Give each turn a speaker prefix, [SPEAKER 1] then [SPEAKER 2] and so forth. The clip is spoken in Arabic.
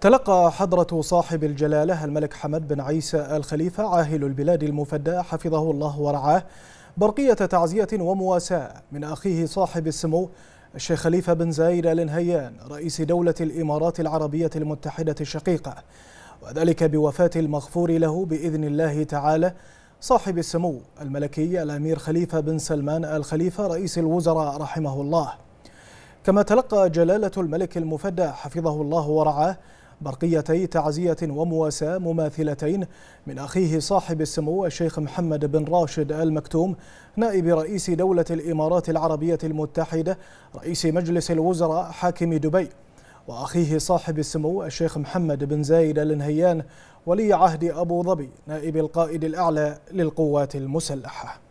[SPEAKER 1] تلقى حضرة صاحب الجلالة الملك حمد بن عيسى الخليفة عاهل البلاد المفدى
[SPEAKER 2] حفظه الله ورعاه برقية تعزية ومواساة من أخيه صاحب السمو الشيخ خليفة بن زايد آل نهيان رئيس دولة الإمارات العربية المتحدة الشقيقة وذلك بوفاة المغفور له بإذن الله تعالى صاحب السمو الملكي الأمير خليفة بن سلمان آل خليفة رئيس الوزراء رحمه الله كما تلقى جلالة الملك المفدى حفظه الله ورعاه برقيتي تعزية ومواساة مماثلتين من أخيه صاحب السمو الشيخ محمد بن راشد آل مكتوم نائب رئيس دولة الإمارات العربية المتحدة رئيس مجلس الوزراء حاكم دبي وأخيه صاحب السمو الشيخ محمد بن زايد النهيان ولي عهد أبو ظبي نائب القائد الأعلى
[SPEAKER 3] للقوات المسلحة